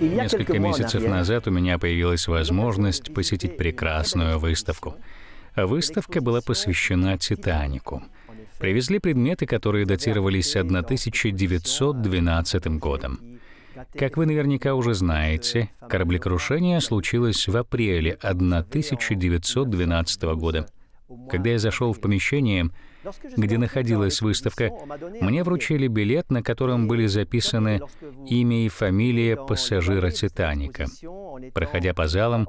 Несколько месяцев назад у меня появилась возможность посетить прекрасную выставку. Выставка была посвящена «Титанику». Привезли предметы, которые датировались 1912 годом. Как вы наверняка уже знаете, кораблекрушение случилось в апреле 1912 года. Когда я зашел в помещение, где находилась выставка, мне вручили билет, на котором были записаны имя и фамилия пассажира «Титаника». Проходя по залам,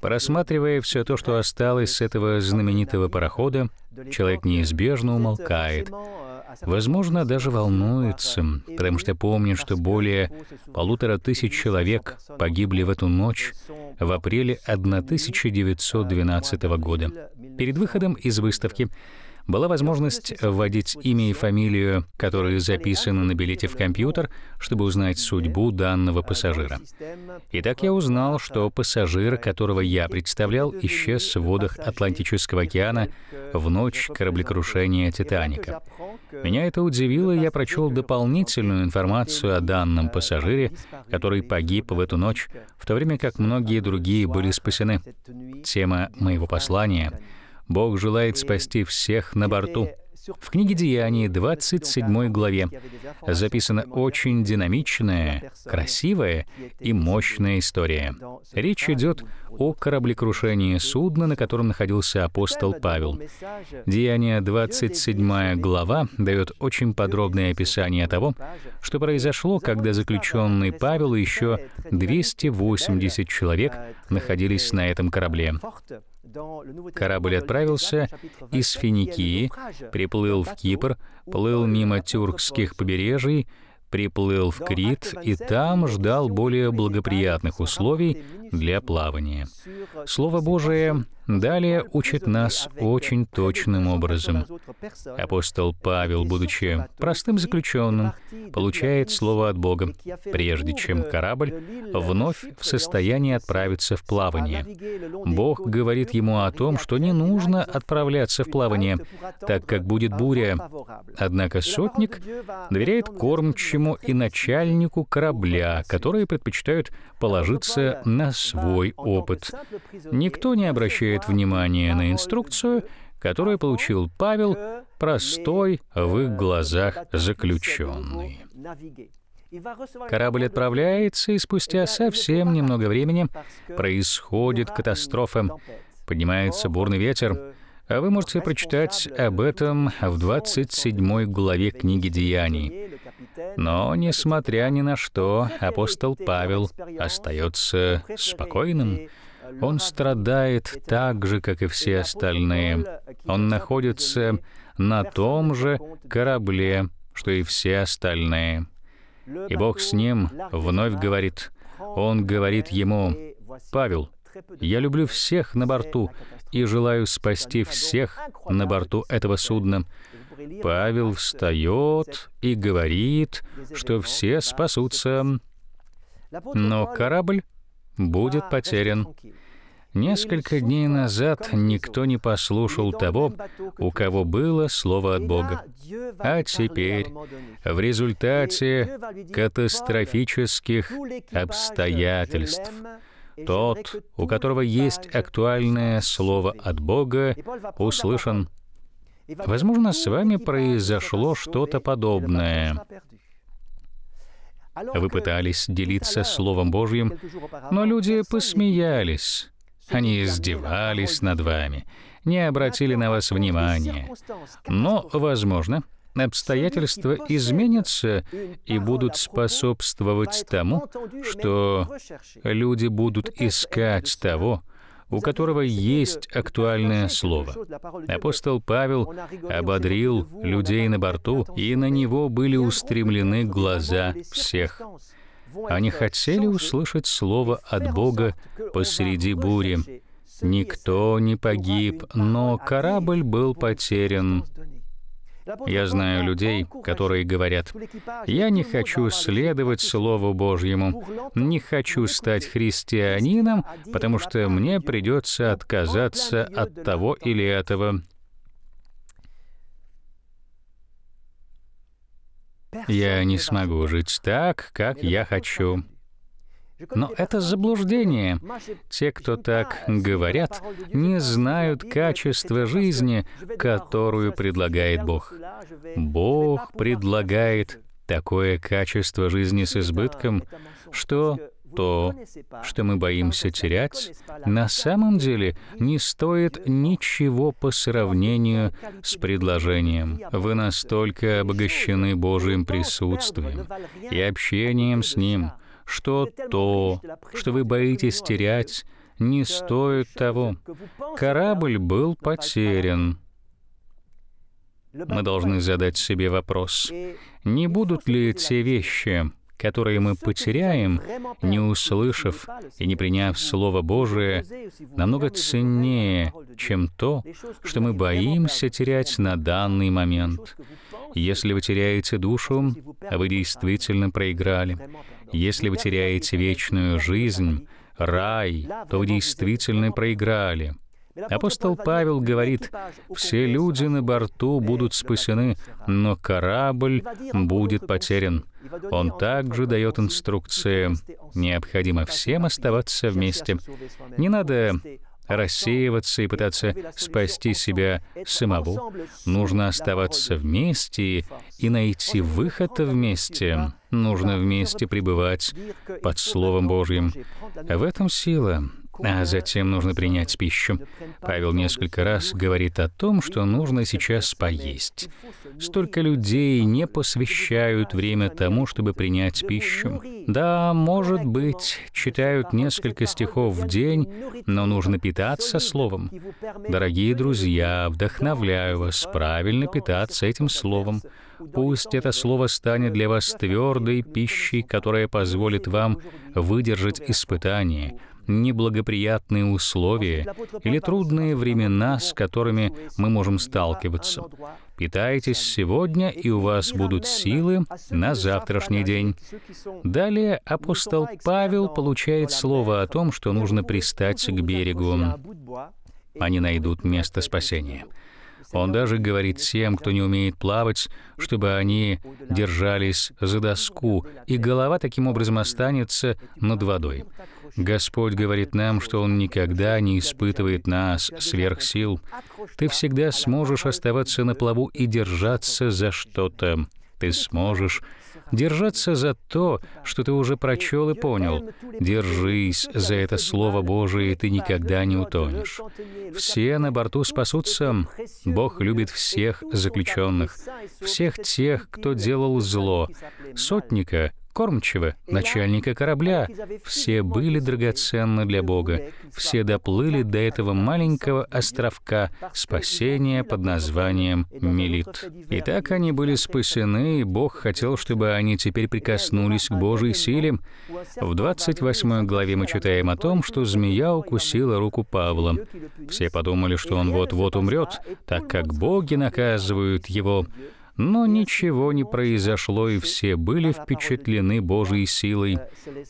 просматривая все то, что осталось с этого знаменитого парохода, человек неизбежно умолкает, а возможно, даже волнуется, потому что помнит, что более полутора тысяч человек погибли в эту ночь в апреле 1912 года. Перед выходом из выставки была возможность вводить имя и фамилию, которые записаны на билете в компьютер, чтобы узнать судьбу данного пассажира. Итак, я узнал, что пассажир, которого я представлял, исчез в водах Атлантического океана в ночь кораблекрушения «Титаника». Меня это удивило, и я прочел дополнительную информацию о данном пассажире, который погиб в эту ночь, в то время как многие другие были спасены. Тема моего послания — Бог желает спасти всех на борту. В книге Деяний, 27 главе, записана очень динамичная, красивая и мощная история. Речь идет о кораблекрушении судна, на котором находился апостол Павел. Деяние 27 глава дает очень подробное описание того, что произошло, когда заключенный Павел и еще 280 человек находились на этом корабле. Корабль отправился из Финикии, приплыл в Кипр, плыл мимо тюркских побережий, приплыл в Крит и там ждал более благоприятных условий для плавания. Слово Божие далее учит нас очень точным образом. Апостол Павел, будучи простым заключенным, получает слово от Бога, прежде чем корабль вновь в состоянии отправиться в плавание. Бог говорит ему о том, что не нужно отправляться в плавание, так как будет буря. Однако сотник доверяет кормчему и начальнику корабля, которые предпочитают положиться на свой опыт. Никто не обращает внимания на инструкцию, которую получил Павел, простой в их глазах заключенный. Корабль отправляется, и спустя совсем немного времени происходит катастрофа. Поднимается бурный ветер, а вы можете прочитать об этом в 27 главе книги «Деяний». Но, несмотря ни на что, апостол Павел остается спокойным. Он страдает так же, как и все остальные. Он находится на том же корабле, что и все остальные. И Бог с ним вновь говорит. Он говорит ему, «Павел, я люблю всех на борту и желаю спасти всех на борту этого судна. Павел встает и говорит, что все спасутся, но корабль будет потерян. Несколько дней назад никто не послушал того, у кого было слово от Бога. А теперь, в результате катастрофических обстоятельств, тот, у которого есть актуальное слово от Бога, услышан Возможно, с вами произошло что-то подобное. Вы пытались делиться Словом Божьим, но люди посмеялись. Они издевались над вами, не обратили на вас внимания. Но, возможно, обстоятельства изменятся и будут способствовать тому, что люди будут искать того, у которого есть актуальное слово. Апостол Павел ободрил людей на борту, и на него были устремлены глаза всех. Они хотели услышать слово от Бога посреди бури. Никто не погиб, но корабль был потерян я знаю людей, которые говорят, «Я не хочу следовать Слову Божьему, не хочу стать христианином, потому что мне придется отказаться от того или этого». Я не смогу жить так, как я хочу. Но это заблуждение. Те, кто так говорят, не знают качества жизни, которую предлагает Бог. Бог предлагает такое качество жизни с избытком, что то, что мы боимся терять, на самом деле не стоит ничего по сравнению с предложением. Вы настолько обогащены Божьим присутствием и общением с Ним, что то, что вы боитесь терять, не стоит того. Корабль был потерян. Мы должны задать себе вопрос, не будут ли те вещи, которые мы потеряем, не услышав и не приняв Слово Божие, намного ценнее, чем то, что мы боимся терять на данный момент. Если вы теряете душу, вы действительно проиграли. Если вы теряете вечную жизнь, рай, то вы действительно проиграли. Апостол Павел говорит, «Все люди на борту будут спасены, но корабль будет потерян». Он также дает инструкции. Необходимо всем оставаться вместе. Не надо рассеиваться и пытаться спасти себя самого. Нужно оставаться вместе и найти выход вместе. Нужно вместе пребывать под Словом Божьим. В этом сила а затем нужно принять пищу. Павел несколько раз говорит о том, что нужно сейчас поесть. Столько людей не посвящают время тому, чтобы принять пищу. Да, может быть, читают несколько стихов в день, но нужно питаться словом. Дорогие друзья, вдохновляю вас правильно питаться этим словом. Пусть это слово станет для вас твердой пищей, которая позволит вам выдержать испытания неблагоприятные условия или трудные времена, с которыми мы можем сталкиваться. Питайтесь сегодня, и у вас будут силы на завтрашний день. Далее апостол Павел получает слово о том, что нужно пристать к берегу. Они найдут место спасения. Он даже говорит тем, кто не умеет плавать, чтобы они держались за доску, и голова таким образом останется над водой. Господь говорит нам, что Он никогда не испытывает нас сверх сил. Ты всегда сможешь оставаться на плаву и держаться за что-то. Ты сможешь Держаться за то, что ты уже прочел и понял. Держись за это Слово Божие, и ты никогда не утонешь. Все на борту спасутся. Бог любит всех заключенных, всех тех, кто делал зло, сотника, вкормчиво, начальника корабля. Все были драгоценны для Бога. Все доплыли до этого маленького островка спасения под названием Мелит. И так они были спасены, и Бог хотел, чтобы они теперь прикоснулись к Божьей силе. В 28 главе мы читаем о том, что змея укусила руку Павла. Все подумали, что он вот-вот умрет, так как боги наказывают его. Но ничего не произошло, и все были впечатлены Божьей силой.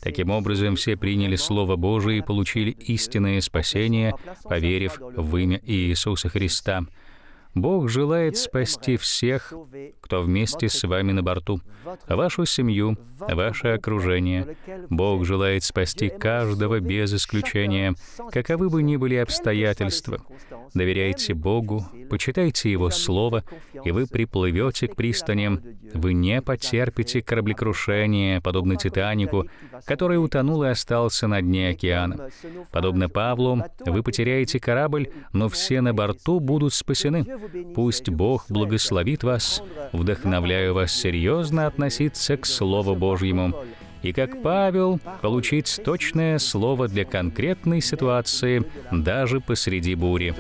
Таким образом, все приняли Слово Божие и получили истинное спасение, поверив в имя Иисуса Христа. Бог желает спасти всех, кто вместе с вами на борту, вашу семью, ваше окружение. Бог желает спасти каждого без исключения, каковы бы ни были обстоятельства. Доверяйте Богу, почитайте Его Слово, и вы приплывете к пристаням. Вы не потерпите кораблекрушение, подобно Титанику, который утонул и остался на дне океана. Подобно Павлу, вы потеряете корабль, но все на борту будут спасены. Пусть Бог благословит вас, вдохновляю вас серьезно относиться к Слову Божьему, и, как Павел, получить точное слово для конкретной ситуации даже посреди бури.